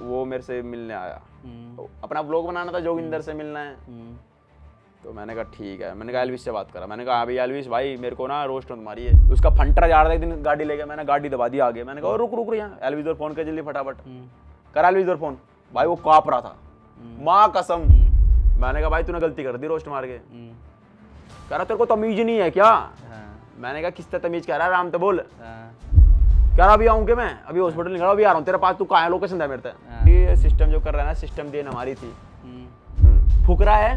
वो मेरे से मिलने आया हम्म। तो अपना ब्लॉग बनाना था जोगिंदर हम्म। से मिलना है हम्म। तो मैंने कहा ठीक है मैंने कहा एलविस से बात करा मैंने कहा हाँ अभी एलविस भाई मेरे को ना रोस्ट मारी है उसका फंटरा जा रहा था एक दिन गाड़ी लेके मैंने गाड़ी दबा दी आगे मैंने कहा रुक रुक यहाँ एलविस और फोन कर जल्दी फटाफट करा एलविस और फोन भाई वो कॉप रहा था माँ कसम मैंने कहा भाई तूने गलती कर दी रोस्ट मार के करा तेरे को तमीज नहीं है क्या हाँ। मैंने कहा किस तरह तमीज कह रहा है आराम तो बोल हाँ। क्या अभी आऊंगे मैं अभी हॉस्पिटल निकला अभी आ रहा हूँ तेरे पास तू कहा लोकेशन था मेरे हाँ। ये सिस्टम जो कर रहा है ना सिस्टम देन हमारी थी हम्म। हम्म। फुक रहा है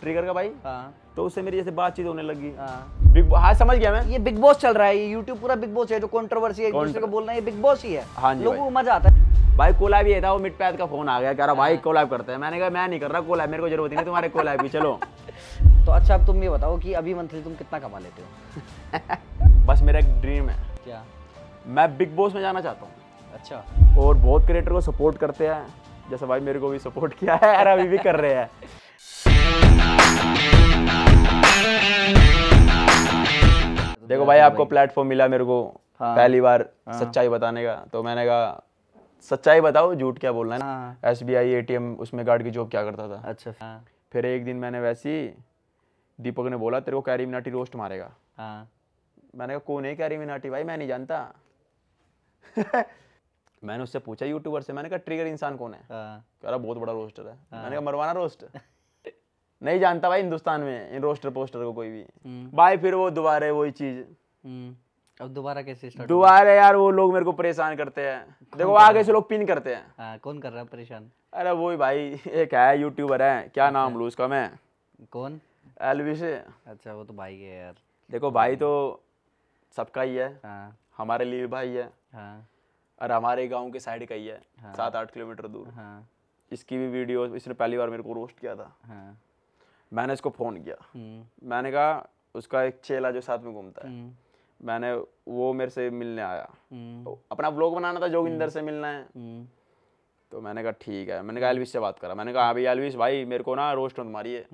ट्रिगर हम्म। का भाई हाँ। तो उससे मेरी जैसे बातचीत होने लगी बिग हाँ।, हाँ समझ गया मैं ये बिग बॉस चल रहा है ये यूट्यूब पूरा बिग बॉस है जो कॉन्ट्रोवर्सी है दूसरे को बोलना है बिग बॉस ही है हाँ लोगों को मजा आता है भाई कोलाब ये था वो मिड पैथ का फोन आ गया कह रहा भाई कोलाब करते हैं मैंने कहा मैं नहीं कर रहा कोलाब मेरे को जरूरत नहीं तुम्हारे कोलाब भी चलो तो अच्छा अब तुम ये बताओ कि अभी मंथली तुम कितना कमा लेते हो बस मेरा एक ड्रीम है क्या मैं बिग बॉस में जाना चाहता हूँ अच्छा और बहुत क्रिएटर को सपोर्ट करते हैं जैसे भाई मेरे को भी सपोर्ट किया है और अभी भी कर रहे हैं देखो भाई आपको प्लेटफॉर्म मिला मेरे को हाँ, पहली बार हाँ, सच्चाई बताने का तो मैंने कहा सच्चाई बताओ झूठ क्या बोलना है S B I A T M उसमें गार्ड की जॉब क्या करता था अच्छा हाँ, फिर एक दिन मैंने वैसी दीपक ने बोला तेरे को कैरी मिनाटी रोस्ट मारेगा हाँ, मैंने कहा कौन है कैरी मिनाटी भाई मैं नहीं जानता मैंने उससे पूछा यूट्यूबर से मैंने कहा ट्रिगर इंसान कौन है हाँ। कह रहा बहुत बड़ा रोस्टर है हाँ। मैंने कहा मरवाना रोस्ट नहीं जानता भाई हिंदुस्तान में इन रोस्टर पोस्टर को कोई भी हम्म। भाई फिर वो दोबारा वही चीज हम्म। अब दोबारा कैसे स्टार्ट दोबारा यार वो लोग मेरे को परेशान करते हैं देखो आगे से लोग पिन करते हैं हाँ, कौन कर रहा है परेशान अरे वो भाई एक है यूट्यूबर है क्या अच्छा। नाम लू उसका मैं कौन एलविश अच्छा वो तो भाई है यार देखो भाई हम्म। तो सबका ही है हमारे लिए भी भाई है हाँ। और हमारे गांव के साइड का ही है हाँ। सात आठ किलोमीटर दूर हाँ। इसकी भी वीडियो इसने पहली बार मेरे को रोस्ट किया था हाँ। मैंने इसको फ़ोन किया हम्म। मैंने कहा उसका एक चेला जो साथ में घूमता है हम्म। मैंने वो मेरे से मिलने आया हम्म। तो अपना ब्लॉग बनाना था जोगिंदर से मिलना है तो मैंने कहा ठीक है मैंने कहा एलविस से बात करा मैंने कहा हाँ अभी एलविस भाई मेरे को ना रोस्ट तुम्हारी है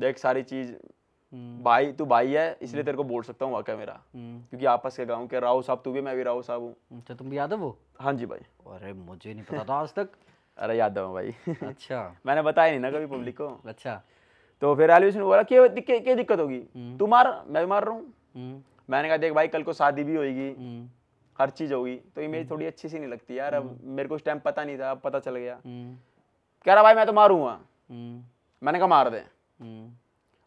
देख सारी चीज़ भाई हम्म। तू भाई है इसलिए हम्म। तेरे को बोल सकता हूँ वाकई मेरा हम्म। क्योंकि आपस के गाँव के राहुल साहब तू भी मैं भी राहुल साहब हूँ अच्छा तुम भी यादव हो हाँ जी भाई अरे मुझे नहीं पता था आज तक अरे यादव हूँ भाई अच्छा मैंने बताया नहीं ना कभी पब्लिक को अच्छा तो फिर एलविस ने बोला क्या दिक्कत होगी तू मार मैं भी मार रहा हूँ मैंने कहा देख भाई कल को शादी भी होगी हर चीज होगी तो इमेज थोड़ी अच्छी सी नहीं लगती यार अब मेरे को उस टाइम पता नहीं था अब पता चल गया कह रहा भाई मैं तो मारूंगा मैंने कहा मार दे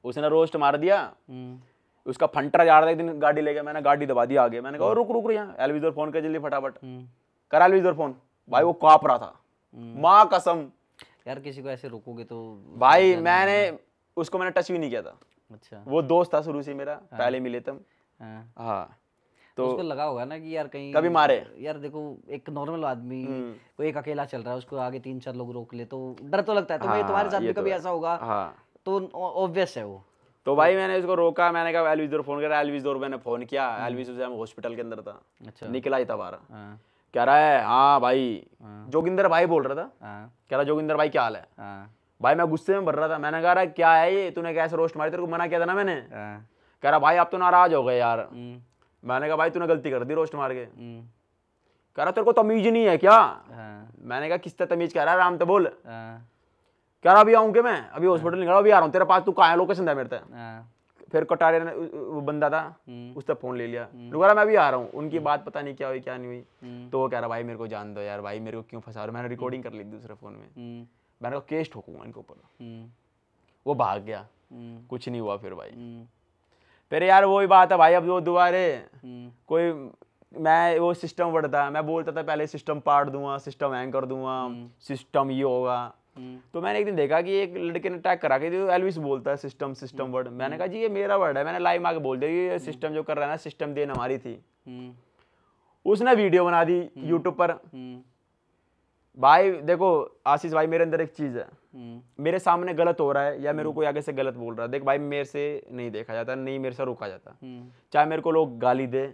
उसने रोस्ट मार दिया हम्म। उसका फंटरा जा रहा था एक दिन गाड़ी लेके मैंने गाड़ी दबा दी आगे मैंने कहा रुक रुक यहाँ एलविजोर फोन कर जल्दी फटाफट हम्म। कर एलविजोर फोन भाई वो कॉप रहा था हम्म। माँ कसम यार किसी को ऐसे रुकोगे तो भाई मैंने उसको मैंने टच भी नहीं किया था अच्छा वो दोस्त था शुरू से मेरा हाँ। पहले मिले तुम हाँ।, हाँ, तो उसको लगा होगा ना कि यार कहीं कभी मारे यार देखो एक नॉर्मल आदमी कोई एक अकेला चल रहा है उसको आगे तीन चार लोग रोक ले तो डर तो लगता है तो हाँ, तुम्हारे साथ भी तो कभी ऐसा होगा हाँ। तो ऑब्वियस है वो तो भाई मैंने इसको रोका मैंने कहा एलविस दौर फोन करा एलविस दौर मैंने फोन किया हम्म। एलविस हम हॉस्पिटल के अंदर था अच्छा निकला ही था बारह हाँ। कह रहा है हाँ भाई हाँ। जोगिंदर भाई बोल रहा था हाँ। कह रहा जोगिंदर भाई क्या हाल है भाई मैं गुस्से में भर रहा था मैंने कहा क्या है ये तूने कैसे रोस्ट मारी तेरे को मना किया था ना मैंने कह रहा भाई आप तो नाराज हो गए यार हम्म। मैंने कहा भाई तूने गलती कर दी रोस्ट मार के हम्म। कह रहा तेरे को तमीज नहीं है क्या मैंने कहा किस तरह तमीज कह रहा है आराम तो बोल क्या अभी आऊँ मैं अभी हॉस्पिटल हाँ। निकला अभी आ रहा हूँ तेरे पास तू कहाँ लोकेशन था मेरे हाँ। फिर कटारे ने वो बंदा था उस तक फोन ले लिया दोबारा हम्म। मैं भी आ रहा हूँ उनकी हम्म। बात पता नहीं क्या हुई क्या नहीं हुई हम्म। तो वो कह रहा भाई मेरे को जान दो यार भाई मेरे को क्यों फंसा रहा मैंने रिकॉर्डिंग कर ली दूसरे फोन में मैंने कहा केस ठोकूंगा इनके ऊपर वो भाग गया कुछ नहीं हुआ फिर भाई फिर यार वही बात है भाई अब वो दोबारे कोई मैं वो सिस्टम बढ़ता मैं बोलता था पहले सिस्टम पाट दूंगा सिस्टम हैंग कर दूंगा सिस्टम ये होगा हम्म। तो मैंने एक दिन देखा कि एक लड़के ने टैग करा के जो एलविस बोलता है सिस्टम सिस्टम वर्ड मैंने कहा जी ये मेरा वर्ड है मैंने लाइव आके बोल दिया ये सिस्टम हम्म। जो कर रहा है ना सिस्टम देन हमारी थी हम्म। उसने वीडियो बना दी यूट्यूब पर भाई देखो आशीष भाई मेरे अंदर एक चीज है मेरे सामने गलत हो रहा है या मेरे को आगे से गलत बोल रहा है देख भाई मेरे से नहीं देखा जाता नहीं मेरे से रोका जाता चाहे मेरे को लोग गाली दे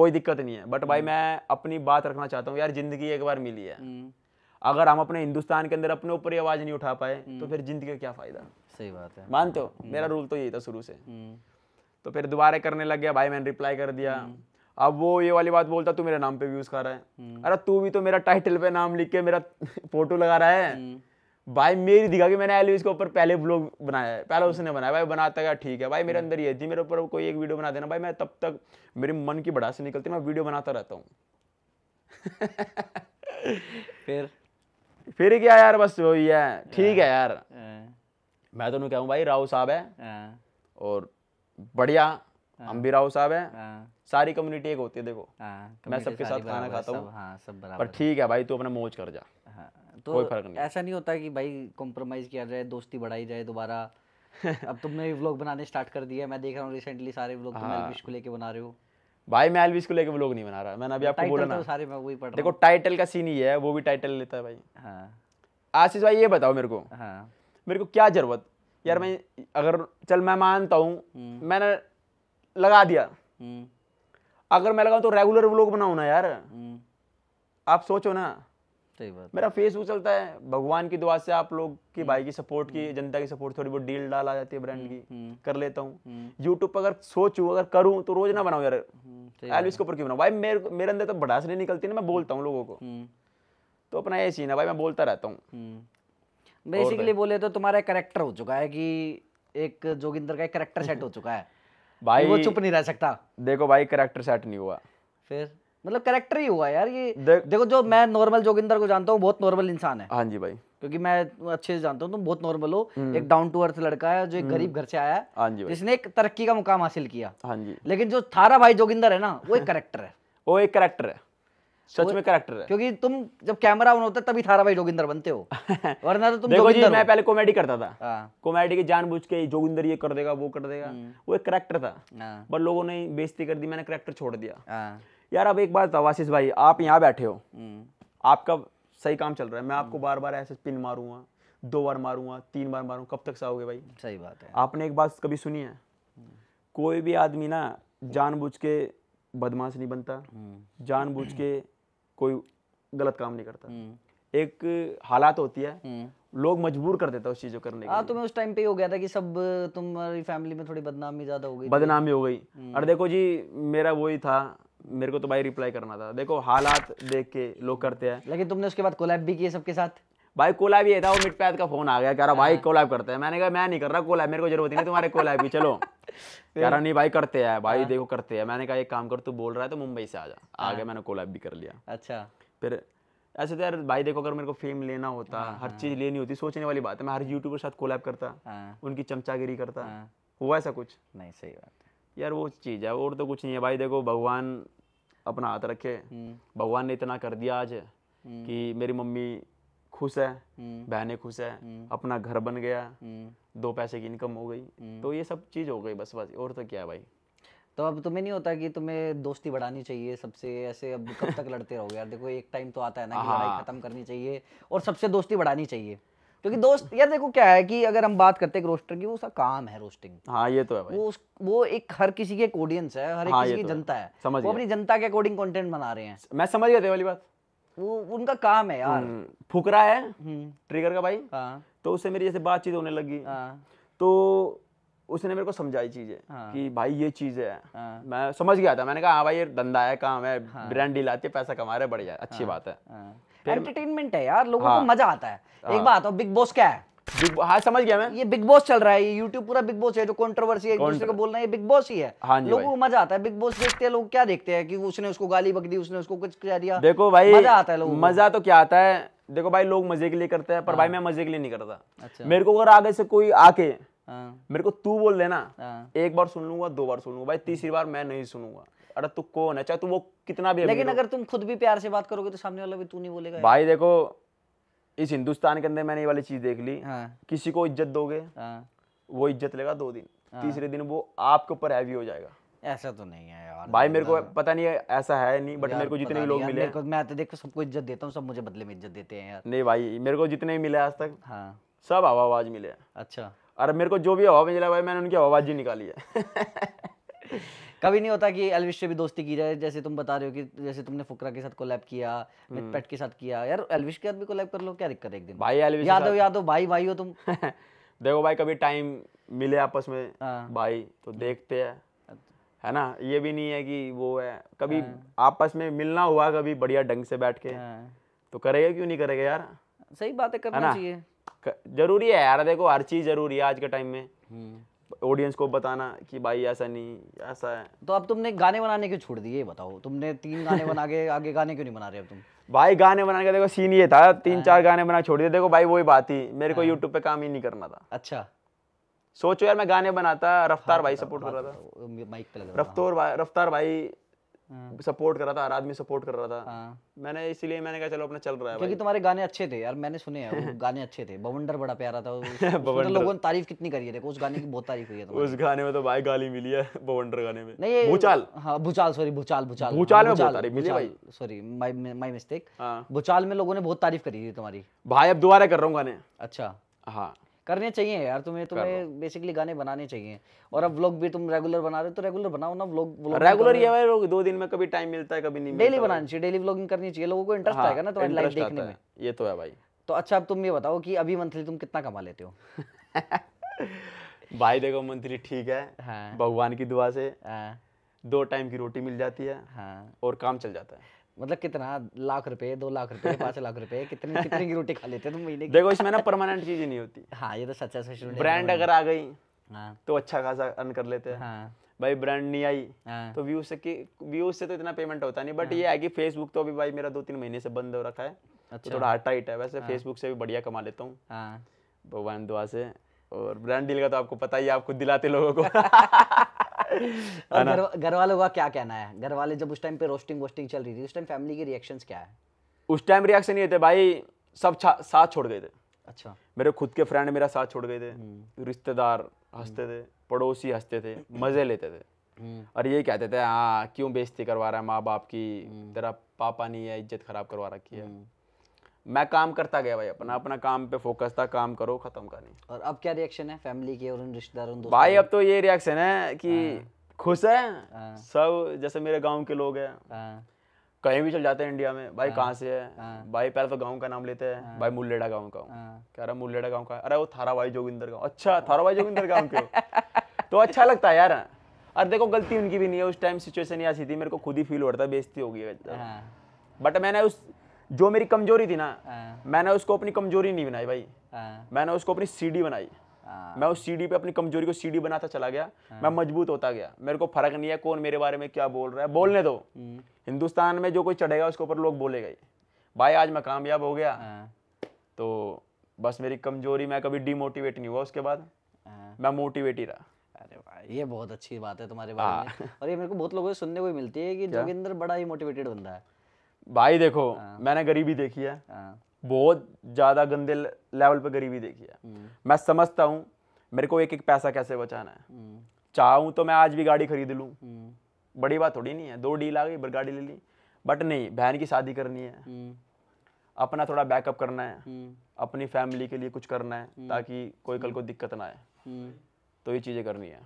कोई दिक्कत नहीं है बट भाई मैं अपनी बात रखना चाहता हूँ यार जिंदगी एक बार मिली है अगर हम अपने हिंदुस्तान के अंदर अपने ऊपर आवाज नहीं उठा पाए तो हम्म। फिर जिंदगी का क्या फायदा सही बात है मानते हो हम्म। मेरा रूल तो यही था शुरू से हम्म। तो फिर दोबारा करने लग गया भाई मैंने रिप्लाई कर दिया अब वो ये वाली बात बोलता तू मेरे नाम पे व्यूज कर रहा है अरे तू भी तो मेरा टाइटल पे नाम लिख के मेरा फोटो लगा रहा है भाई मेरी दिखा कि मैंने एलविस के ऊपर पहले ब्लॉग बनाया है पहले उसने बनाया भाई बनाता गया ठीक है भाई मेरे अंदर ये थी मेरे ऊपर कोई एक वीडियो बना देना भाई मैं तब तक मेरे मन की बड़ा से निकलती मैं वीडियो बनाता रहता हूँ फिर फिर क्या यार बस वो ही है ठीक है हाँ, यार हाँ। मैं तो कहूँ भाई राहुल साहब है हाँ। और बढ़िया हम भी राहुल साहब है सारी कम्युनिटी एक होती है देखो मैं सबके साथ खाना खाता हूँ पर ठीक है भाई तू अपना मौज कर जा तो कोई फर्क नहीं ऐसा नहीं होता कि भाई कॉम्प्रोमाइज किया जाए दोस्ती बढ़ाई जाए दोबारा अब तुमने भी व्लॉग बनाने स्टार्ट कर दिया मैं देख रहा हूँ रिसेंटली सारे व्लॉग तुम लेके बना रहे हो भाई मैं एल्विस को लेके व्लॉग नहीं बना रहा मैंने अभी आपको बोला तो ना तो सारे मैं वही पढ़ रहा देखो टाइटल का सीन ही है वो भी टाइटल लेता है भाई हाँ। आशीष भाई ये बताओ मेरे को हाँ। मेरे को क्या जरूरत यार हम्म। मैं अगर चल मैं मानता हूँ हम्म। मैंने लगा दिया हम्म। अगर मैं लगाऊ तो रेगुलर व्लॉग बनाऊ ना यार आप सोचो ना मेरा फेस उछलता है भगवान की दुआ से आप लोग की हम्म। भाई की सपोर्ट की हम्म। जनता की सपोर्ट थोड़ी बहुत डील डाल आ जाती है ब्रांड हम्म, की कर लेता हूँ यूट्यूब पर अगर सोचू अगर करूँ तो रोज ना बनाऊ यार एलविस के ऊपर क्यों बनाऊ भाई मेरे मेरे अंदर तो बढ़ास नहीं निकलती ना मैं बोलता हूँ लोगों को तो अपना ये सीन है भाई मैं बोलता रहता हूँ बेसिकली बोले तो तुम्हारा करेक्टर हो चुका है कि एक जोगिंदर का एक करेक्टर सेट हो चुका है भाई वो चुप नहीं रह सकता देखो भाई करेक्टर सेट नहीं हुआ फिर मतलब करेक्टर ही हुआ यार ये दे, देखो जो मैं नॉर्मल जोगिंदर को जानता हूँ बहुत नॉर्मल इंसान है हाँ जी भाई क्योंकि मैं अच्छे से जानता हूँ तुम बहुत नॉर्मल हो हम्म। एक डाउन टू अर्थ लड़का है जो एक हम्म। गरीब घर से आया है हाँ जी जिसने एक तरक्की का मुकाम हासिल किया हाँ जी लेकिन जो थारा भाई जोगिंदर है ना वो एक करेक्टर है वो एक करेक्टर है सच में करेक्टर है क्योंकि तुम जब कैमरा ऑन होता है तभी थारा भाई जोगिंदर बनते हो वरना तो तुम देखो जी मैं पहले कॉमेडी करता था हाँ। कॉमेडी के जान बुझ के जोगिंदर ये कर देगा वो कर देगा हम्म। वो एक करेक्टर था हाँ। पर लोगों ने बेइज्जती कर दी मैंने करेक्टर छोड़ दिया हाँ। यार अब एक बात आवासीस भाई आप यहाँ बैठे हो हम्म। आपका सही काम चल रहा है मैं आपको हम्म। बार बार ऐसे पिन मारूंगा दो बार मारूंगा तीन बार मारू कब तक साहोगे भाई सही बात है आपने एक बात कभी सुनी है हम्म। कोई भी आदमी ना जानबूझ के बदमाश नहीं बनता जानबूझ के कोई गलत काम नहीं करता एक हालात होती है लोग मजबूर कर देता उस चीज को करने हाँ तुम्हें उस टाइम पे हो गया था कि सब तुम्हारी फैमिली में थोड़ी बदनामी ज्यादा हो गई बदनामी हो गई और देखो जी मेरा वही था मेरे को तो भाई रिप्लाई करना था देखो हालात देख के लोग करते हैं लेकिन तुमने उसके बाद कोलैब भी किए सबके साथ भाई कोलैब ये था वो मिट पैद का फोन आ गया कह रहा भाई कोलैब हाँ। करते हैं मैंने कहा मैं नहीं कर रहा कोलैब मेरे को जरूरत नहीं तुम्हारे कोलैब भी चलो कह रहा नहीं भाई करते हैं भाई हाँ। देखो करते हैं मैंने कहा एक काम कर तू बोल रहा है तो मुंबई से आ जा हाँ। आ गया मैंने कोलैब भी कर लिया अच्छा फिर ऐसे तो यार भाई देखो अगर मेरे को फेम लेना होता आ, हर चीज लेनी होती सोचने वाली बात है मैं हर यूट्यूबर के साथ कोलैब करता आ, उनकी चमचागिरी करता हुआ ऐसा कुछ नहीं सही बात यार वो चीज़ है और तो कुछ नहीं है भाई देखो भगवान अपना हाथ रखे हम्म। भगवान ने इतना कर दिया आज हम्म। कि मेरी मम्मी खुश है हम्म। बहने खुश है अपना घर बन गया दो पैसे की इनकम हो गई तो ये सब चीज़ हो गई बस बस और तो क्या है भाई तो अब तुम्हें नहीं होता कि तुम्हें दोस्ती बढ़ानी चाहिए सबसे ऐसे अब कब तक लड़ते रहोगे यार देखो एक टाइम तो आता है ना कि हाँ। लड़ाई खत्म करनी चाहिए और सबसे दोस्ती बढ़ानी चाहिए क्योंकि दोस्त यार देखो क्या है कि अगर हम बात करते हैं रोस्टर की वो उसका काम है रोस्टिंग हाँ ये तो है भाई। वो उस, वो एक हर किसी के ऑडियंस है हर एक हाँ, किसी की तो जनता है है। समझ वो अपनी जनता के अकॉर्डिंग कंटेंट बना रहे हैं मैं समझ गया वाली बात वो उनका काम है यार हम्म, फुकरा है ट्रिगर हम्म। का भाई हाँ। तो उससे मेरी जैसे बातचीत होने लगी हाँ। तो उसने मेरे को समझाई चीजें हाँ। कि भाई ये चीज है हाँ। मैं समझ गया था मैंने कहा हाँ भाई ये धंधा है काम है हाँ। ब्रांड डील आती है पैसा कमा रहे बढ़िया अच्छी हाँ। बात है एंटरटेनमेंट है यार लोगों हाँ, को मजा आता है हाँ, एक बात और बिग बॉस क्या है बिग हाँ समझ गया मैं ये बिग बॉस चल रहा है ये यूट्यूब पूरा बिग बॉस है जो कंट्रोवर्सी है दूसरे को बोलना है बिग बॉस ही है हाँ लोगों को मजा आता है बिग बॉस देखते हैं लोग क्या देखते हैं कि उसने उसको गाली बक दी उसने उसको कुछ कह दिया देखो भाई मजा आता है लोग मजा तो क्या आता है देखो भाई लोग मजे के लिए करते हैं पर भाई हाँ। मैं मजे के लिए नहीं करता अच्छा मेरे को अगर आगे से कोई आके हाँ। मेरे को तू बोल देना हाँ। एक बार सुन लूंगा दो बार सुन लूंगा भाई तीसरी बार मैं नहीं सुनूंगा अरे तू कौन है चाहे तू वो कितना भी लेकिन अगर तुम खुद भी प्यार से बात करोगे तो सामने वाला भी तू नहीं बोलेगा भाई देखो इस हिंदुस्तान के अंदर मैंने ये वाली चीज देख ली हाँ। किसी को इज्जत दोगे हाँ। वो इज्जत लेगा दो दिन हाँ। तीसरे दिन वो आपके ऊपर हैवी हो जाएगा ऐसा तो नहीं है यार भाई मेरे को मतलब पता नहीं है ऐसा है नहीं बट मेरे को जितने भी लोग मिले मैं तो देखो सबको इज्जत देता हूँ सब मुझे बदले में इज्जत देते हैं यार नहीं भाई मेरे को जितने मिले आज तक हाँ। सब हवा आवाज मिले अच्छा अरे मेरे को जो भी हवा मिला भाई मैंने उनकी आवाज ही निकाली है कभी नहीं होता कि एलविश से भी दोस्ती की जाए जैसे तुम बता रहे हो कि जैसे तुमने फुकरा के साथ कोलैब किया मिथ हम्म। पेट के साथ किया यार एलविश के साथ भी कोलैब कर लो क्या दिक्कत है एक दिन भाई एलविश याद हो याद हो भाई भाई हो तुम देखो भाई कभी टाइम मिले आपस में हाँ। भाई तो देखते हैं अच्छा। है ना ये भी नहीं है कि वो है कभी हाँ। आपस में मिलना हुआ कभी बढ़िया ढंग से बैठ के हाँ। तो करेगा क्यों नहीं करेगा यार सही बात है करना चाहिए जरूरी है यार देखो हर चीज जरूरी है आज के टाइम में हम्म। ऑडियंस को बताना कि भाई ऐसा नहीं ऐसा है तो अब तुमने गाने बनाने क्यों छोड़ दिए बताओ तुमने तीन गाने बना के आगे गाने क्यों नहीं बना रहे अब तुम भाई गाने बनाने का देखो सीन ये था तीन हाँ। चार गाने बना छोड़ दिए देखो भाई वही बात ही मेरे को यूट्यूब हाँ। पे काम ही नहीं करना था अच्छा सोचो यार मैं गाने बनाता रफ्तार हाँ, भाई सपोर्ट कर रहा था माइक पे लगा रफ्तार भाई रफ्तार भाई सपोर्ट हाँ। कर रहा था हर आदमी सपोर्ट कर रहा था हाँ। मैंने इसीलिए मैंने कहा चलो अपना चल रहा है क्योंकि तुम्हारे गाने अच्छे थे यार मैंने सुने हैं गाने अच्छे थे बवंडर बड़ा प्यारा था तो बवंडर लोगों ने तारीफ कितनी करी है देखो उस गाने की बहुत तारीफ हुई है उस गाने में तो भाई गाली मिली है बवंडर गाने में नहीं भूचाल हाँ भूचाल सॉरी भूचाल भूचाल भूचाल में बहुत तारीफ मिली भाई सॉरी माय माय मिस्टेक भूचाल में लोगों ने बहुत तारीफ करी थी तुम्हारी भाई अब दोबारा कर रहा हूँ गाने अच्छा हाँ करने चाहिए यार तुम्हें तुम्हें बेसिकली गाने बनाने चाहिए और अब व्लॉग भी तुम रेगुलर बना रहे हो तो रेगुलर बनाओ ना व्लॉग रेगुलर ये है लोग दो दिन में कभी टाइम मिलता है कभी नहीं डेली बनानी चाहिए डेली व्लॉगिंग करनी चाहिए लोगों को इंटरेस्ट हाँ, आएगा ना तो लाइक देखने में ये तो है भाई तो अच्छा अब तुम ये बताओ कि अभी मंथली तुम कितना कमा लेते हो भाई देखो मंथली ठीक है हाँ। भगवान की दुआ से हाँ। दो टाइम की रोटी मिल जाती है और काम चल जाता है मतलब कितना लाख रुपए दो लाख रुपए पांच लाख रुपए कितने कितने की रोटी खा लेते तुम महीने देखो इसमें ना परमानेंट चीजें नहीं होती हाँ ये तो सच्चा सच ब्रांड अगर आ गई हाँ तो अच्छा खासा अर्न कर लेते हैं हाँ भाई ब्रांड नहीं आई हाँ। तो व्यूज से व्यूज से तो इतना पेमेंट होता नहीं बट हाँ। ये है कि फेसबुक तो अभी भाई मेरा दो तीन महीने से बंद हो रखा है तो अच्छा। थोड़ा टाइट है वैसे फेसबुक हाँ। से भी बढ़िया कमा लेता हूँ हाँ। भगवान दुआ से और ब्रांड डील का तो आपको पता ही है आपको दिलाते लोगों को घर वालों का क्या कहना है घर वाले जब उस टाइम पे रोस्टिंग वोस्टिंग चल रही थी उस टाइम फैमिली के रिएक्शन क्या है उस टाइम रिएक्शन ये थे भाई सब साथ छोड़ गए थे अच्छा मेरे खुद के फ्रेंड मेरा साथ छोड़ गए थे हम्म। रिश्तेदार हंसते थे पड़ोसी हंसते थे हम्म। मजे लेते थे हम्म। और ये कहते थे हाँ क्यों बेइज्जती करवा रहा है माँ बाप की तेरा पापा नहीं है इज्जत खराब करवा रखी है मैं काम करता गया भाई अपना अपना काम पे फोकस था काम करो खत्म करने और अब क्या रिएक्शन है फैमिली के और उन रिश्तेदारों दोस्तों भाई अब तो ये रिएक्शन है कि हाँ। खुश है हाँ। सब जैसे मेरे गांव के लोग हैं हाँ। कहीं भी चल जाते हैं इंडिया में भाई कहाँ से है भाई पहले तो गांव का नाम लेते हैं भाई मुल्लेडा गांव का कह रहा मुल्लेडा गांव का अरे वो थारा भाई जोगिंदर गांव अच्छा थारा भाई जोगिंदर गांव के तो अच्छा लगता है यार और देखो गलती उनकी भी नहीं है उस टाइम सिचुएशन ऐसी थी मेरे को खुद ही फील हो रहा था बेजती होगी बट मैंने उस जो मेरी कमजोरी थी ना हाँ। मैंने उसको अपनी कमजोरी नहीं बनाई भाई हाँ। मैंने उसको अपनी सीडी बनाई हाँ। मैं उस सीडी पे अपनी कमजोरी को सीडी बनाता चला गया मैं मजबूत होता गया मेरे को फर्क नहीं है कौन मेरे बारे में क्या बोल रहा है बोलने दो हम्म। हिंदुस्तान में जो कोई चढ़ेगा उसके ऊपर लोग बोलेगा ही भाई आज मैं कामयाब हो गया तो बस मेरी कमजोरी मैं कभी डिमोटिवेट नहीं हुआ उसके बाद मैं मोटिवेट ही रहा अरे भाई ये बहुत अच्छी बात है तुम्हारे बारे में और ये मेरे को बहुत लोगों से सुनने को मिलती है कि जोगिंदर बड़ा ही मोटिवेटेड बंदा है भाई देखो हाँ। मैंने गरीबी देखी है हाँ। बहुत ज़्यादा गंदे लेवल पे गरीबी देखी है हम्म। मैं समझता हूँ मेरे को एक एक पैसा कैसे बचाना है हम्म। चाहूँ तो मैं आज भी गाड़ी खरीद लूँ हम्म। बड़ी बात थोड़ी नहीं है दो डील आ गई पर गाड़ी ले ली बट नहीं बहन की शादी करनी है अपना थोड़ा बैकअप करना है अपनी फैमिली के लिए कुछ करना है ताकि कोई कल को दिक्कत ना आए तो ये चीज़ें करनी है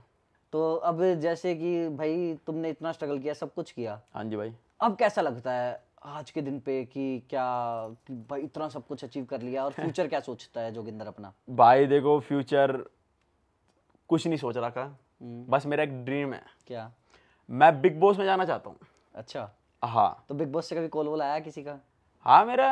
तो अब जैसे कि भाई तुमने इतना स्ट्रगल किया सब कुछ किया हाँ जी भाई अब कैसा लगता है आज के दिन पे कि क्या भाई इतना सब कुछ अचीव कर लिया और फ्यूचर क्या सोचता है जोगिंदर अपना भाई देखो फ्यूचर कुछ नहीं सोच रहा का हम्म। बस मेरा एक ड्रीम है क्या मैं बिग बॉस में जाना चाहता हूँ अच्छा हाँ तो बिग बॉस से कभी कॉल वॉल आया किसी का हाँ मेरा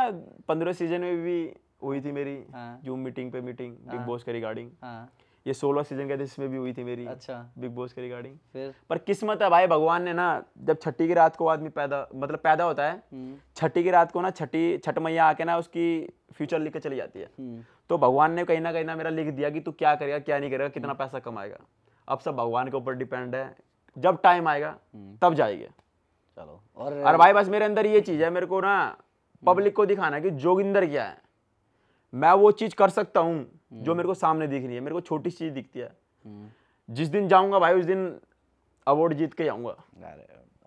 पंद्रह सीजन में भी हुई थी मेरी हाँ। जूम मीटिंग पे मीटिंग बिग बॉस के रिगार्डिंग हाँ। ये सोलह सीजन के इसमें भी हुई थी मेरी अच्छा बिग बॉस के रिगार्डिंग पर किस्मत है भाई भगवान ने ना जब छठी की रात को आदमी पैदा मतलब पैदा होता है हम्म। छठी की रात को ना छठी छठ मैया आके ना उसकी फ्यूचर लिख के चली जाती है हम्म। तो भगवान ने कहीं ना कहीं ना मेरा लिख दिया कि तू क्या करेगा क्या नहीं करेगा कितना हम्म। पैसा कमाएगा अब सब भगवान के ऊपर डिपेंड है जब टाइम आएगा तब जाएगा चलो और अरे भाई बस मेरे अंदर ये चीज़ है मेरे को ना पब्लिक को दिखाना कि जोगिंदर क्या है मैं वो चीज़ कर सकता हूँ जो हम्म। मेरे को सामने दिख रही है मेरे को छोटी चीज दिखती है हम्म। जिस दिन जाऊंगा भाई उस दिन अवार्ड जीत के जाऊंगा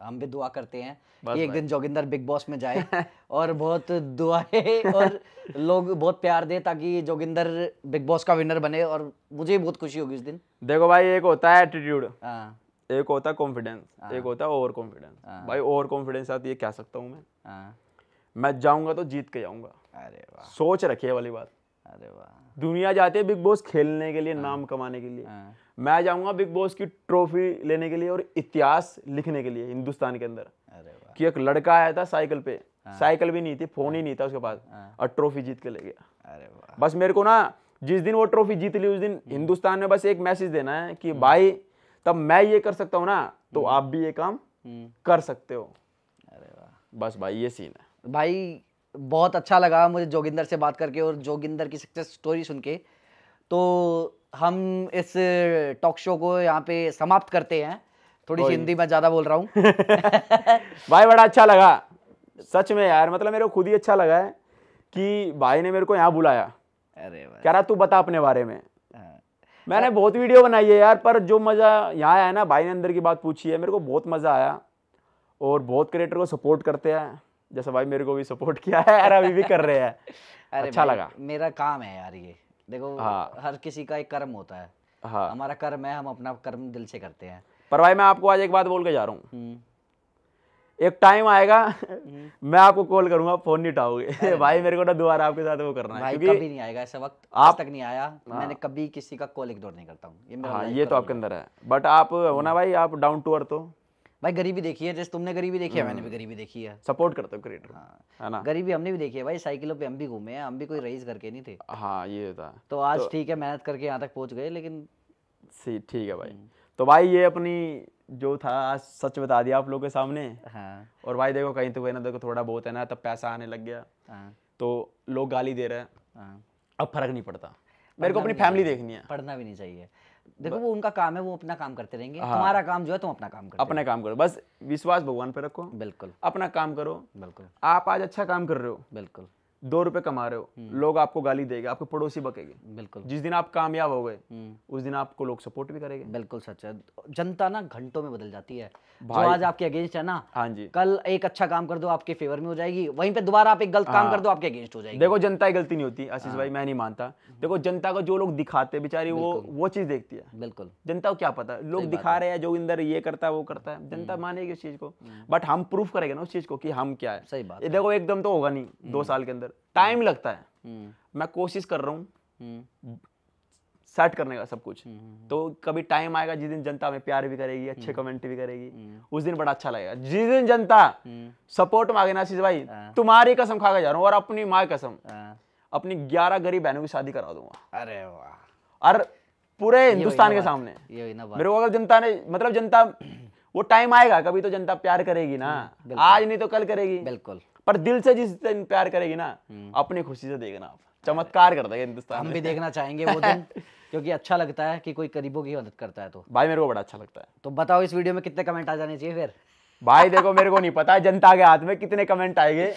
हम भी दुआ करते हैं कि एक दिन जोगिंदर बिग बॉस में जाए और बहुत दुआएं और लोग बहुत प्यार दे ताकि जोगिंदर बिग बॉस का विनर बने और मुझे भी बहुत खुशी होगी उस दिन देखो भाई एक होता है एटीट्यूड हाँ। एक होता है कॉन्फिडेंस हाँ। एक होता है ओवर कॉन्फिडेंस हाँ। भाई ओवर कॉन्फिडेंस ये कह सकता हूँ मैं मैं जाऊंगा तो जीत के जाऊंगा अरे सोच रखी वाली बात अरे वाह दुनिया जाती है बिग बॉस खेलने के लिए हाँ। नाम कमाने के लिए हाँ। मैं जाऊंगा बिग बॉस की ट्रॉफी लेने के लिए और इतिहास लिखने के लिए हिंदुस्तान के अंदर कि एक लड़का आया था साइकिल पे हाँ। साइकिल भी नहीं थी फोन ही नहीं था उसके पास और ट्रॉफी जीत के ले गया अरे बस मेरे को ना जिस दिन वो ट्रॉफी जीत ली उस दिन हम्म। हिंदुस्तान में बस एक मैसेज देना है कि हम्म। भाई तब मैं ये कर सकता हूँ ना तो हम्म। आप भी ये काम कर सकते हो अरे वाह बस भाई ये सीन है भाई बहुत अच्छा लगा मुझे जोगिंदर से बात करके और जोगिंदर की सक्सेस स्टोरी सुन के तो हम इस टॉक शो को यहाँ पे समाप्त करते हैं थोड़ी हिंदी में ज़्यादा बोल रहा हूँ भाई बड़ा अच्छा लगा सच में यार मतलब मेरे को खुद ही अच्छा लगा है कि भाई ने मेरे को यहाँ बुलाया अरे कह रहा तू बता अपने बारे में हाँ। मैंने बहुत वीडियो बनाई है यार पर जो मज़ा यहाँ आया ना भाई ने अंदर की बात पूछी है मेरे को बहुत मज़ा आया और बहुत क्रिएटर को सपोर्ट करते हैं जैसा भाई मेरे को भी सपोर्ट किया है यार अभी भी कर रहे हैं अरे अच्छा लगा मेरा काम है यार ये देखो हाँ हर किसी का एक कर्म होता है हाँ हमारा कर्म है हम अपना कर्म दिल से करते हैं पर भाई मैं आपको आज एक बात बोल के जा रहा हूँ हम्म। एक टाइम आएगा हम्म। मैं आपको कॉल करूंगा फोन नहीं उठाओगे भाई मेरे को ना दोबारा आपके साथ वो करना है क्योंकि कभी नहीं आएगा ऐसा वक्त आप तक नहीं आया हाँ। मैंने कभी किसी का कॉल इग्नोर नहीं करता हूँ ये, हाँ, ये तो आपके अंदर है बट आप हो ना हम्म। भाई आप डाउन टू अर्थ हो भाई गरीबी देखी है जैसे तुमने गरीबी देखी है मैंने भी हम्म। गरीबी देखी है सपोर्ट करते हो क्रिएटर हाँ, है ना गरीबी हमने भी देखी है भाई साइकिलों पे हम भी घूमे हैं हम भी कोई रेस करके नहीं थे हाँ ये था तो, तो आज तो ठीक तो, है मेहनत करके यहाँ तक पहुँच गए लेकिन सी ठीक है भाई हम्म। तो भाई ये अपनी जो था आज सच बता दिया आप लोग के सामने हाँ। और भाई देखो कहीं तो ना देखो थोड़ा बहुत है ना तब पैसा आने लग गया हाँ। तो लोग गाली दे रहे हैं हाँ। अब फर्क नहीं पड़ता मेरे को अपनी फैमिली देखनी है पढ़ना भी नहीं चाहिए देखो वो उनका काम है वो अपना काम करते रहेंगे हाँ। तुम्हारा काम जो है तुम अपना काम करो अपना काम करो बस विश्वास भगवान पे रखो बिल्कुल अपना काम करो बिल्कुल आप आज अच्छा काम कर रहे हो बिल्कुल दो रुपए कमा रहे हो हम्म। लोग आपको गाली देंगे आपके पड़ोसी बकेंगे बिल्कुल जिस दिन आप कामयाब हो गए हम्म। उस दिन आपको लोग सपोर्ट भी करेंगे बिल्कुल सच है जनता ना घंटों में बदल जाती है जो आज आपके अगेंस्ट है ना हाँ जी कल एक अच्छा काम कर दो आपके फेवर में हो जाएगी वहीं पे दोबारा आप एक गलत काम कर हाँ। दो आपके अगेंस्ट हो जाएगी देखो जनता की गलती नहीं होती आशीष भाई हाँ। मैं नहीं मानता देखो जनता को जो लोग दिखाते बेचारी वो वो चीज देखती है बिल्कुल जनता को क्या पता लोग दिखा रहे हैं जो इंदर ये करता है वो करता है जनता हम्म। मानेगी उस चीज को बट हम प्रूफ करेंगे ना उस चीज को कि हम क्या है सही बात देखो एकदम तो होगा नहीं दो साल के अंदर अंदर टाइम हम्म। लगता है हम्म। मैं कोशिश कर रहा हूँ सेट हम्म। करने का सब कुछ तो कभी टाइम आएगा जिस दिन जनता हमें प्यार भी करेगी अच्छे कमेंट भी करेगी उस दिन बड़ा अच्छा लगेगा जिस दिन जनता सपोर्ट मांगे ना आशीष भाई हाँ। तुम्हारी कसम खा के जा रहा हूँ और अपनी माँ कसम हाँ। अपनी ग्यारह गरीब बहनों की शादी करा दूंगा अरे वाह और पूरे हिंदुस्तान के सामने मेरे को अगर जनता ने मतलब जनता वो टाइम आएगा कभी तो जनता प्यार करेगी ना आज नहीं तो कल करेगी बिल्कुल पर दिल से जिस दिन प्यार करेगी ना हम्म। अपनी खुशी से देखना आप चमत्कार कर देगा हिंदुस्तान हम भी देखना चाहेंगे वो दिन क्योंकि अच्छा लगता है कि कोई करीबों की मदद करता है तो भाई मेरे को बड़ा अच्छा लगता है तो बताओ इस वीडियो में कितने कमेंट आ जाने चाहिए फिर भाई देखो मेरे को नहीं पता जनता के हाथ में कितने कमेंट आएंगे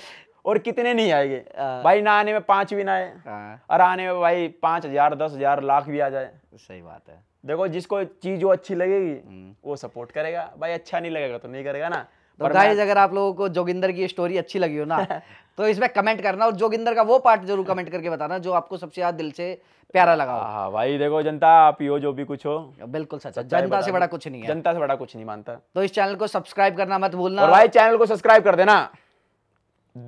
और कितने नहीं आएंगे भाई ना आने में पांच भी ना आए और आने में भाई पांच हजार दस हजार लाख भी आ जाए सही बात है देखो जिसको चीज वो अच्छी लगेगी हम्म। वो सपोर्ट करेगा भाई अच्छा नहीं लगेगा तो नहीं करेगा ना तो गाइस अगर आप लोगों को जोगिंदर की स्टोरी अच्छी लगी हो ना तो इसमें कमेंट करना और जोगिंदर का वो पार्ट जरूर कमेंट करके बताना जो आपको सबसे ज्यादा दिल से प्यारा लगा हाँ, हाँ भाई देखो जनता आप ही हो जो भी कुछ हो बिल्कुल सच जनता से बड़ा कुछ नहीं है जनता से बड़ा कुछ नहीं मानता तो इस चैनल को सब्सक्राइब करना मत भूलना और भाई चैनल को सब्सक्राइब कर देना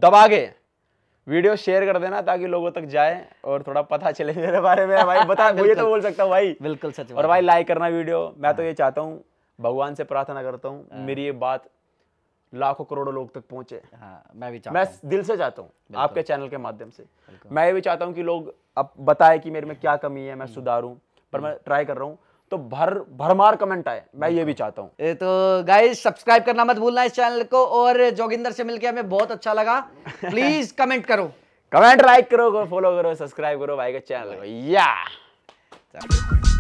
दबा के वीडियो शेयर कर देना ताकि लोगों तक जाए और थोड़ा पता चले मेरे बारे में भाई बता मुझे तो बोल सकता हूँ भाई बिल्कुल सच और भाई लाइक करना वीडियो मैं तो हाँ। ये चाहता हूँ भगवान से प्रार्थना करता हूँ हाँ। मेरी ये बात लाखों करोड़ों लोग तक पहुंचे हाँ, मैं भी चाहता मैं दिल से चाहता हूँ आपके चैनल के माध्यम से मैं ये भी चाहता हूँ कि लोग अब बताए कि मेरे में क्या कमी है मैं हम्म। सुधारूँ पर मैं ट्राई हम्म। कर रहा हूँ तो भर भरमार कमेंट आए मैं ये भी चाहता हूँ तो गाइज सब्सक्राइब करना मत भूलना इस चैनल को और जोगिंदर से मिलकर हमें बहुत अच्छा लगा प्लीज कमेंट करो कमेंट लाइक करो फॉलो करो सब्सक्राइब करो भाई का चैनल या Thank you.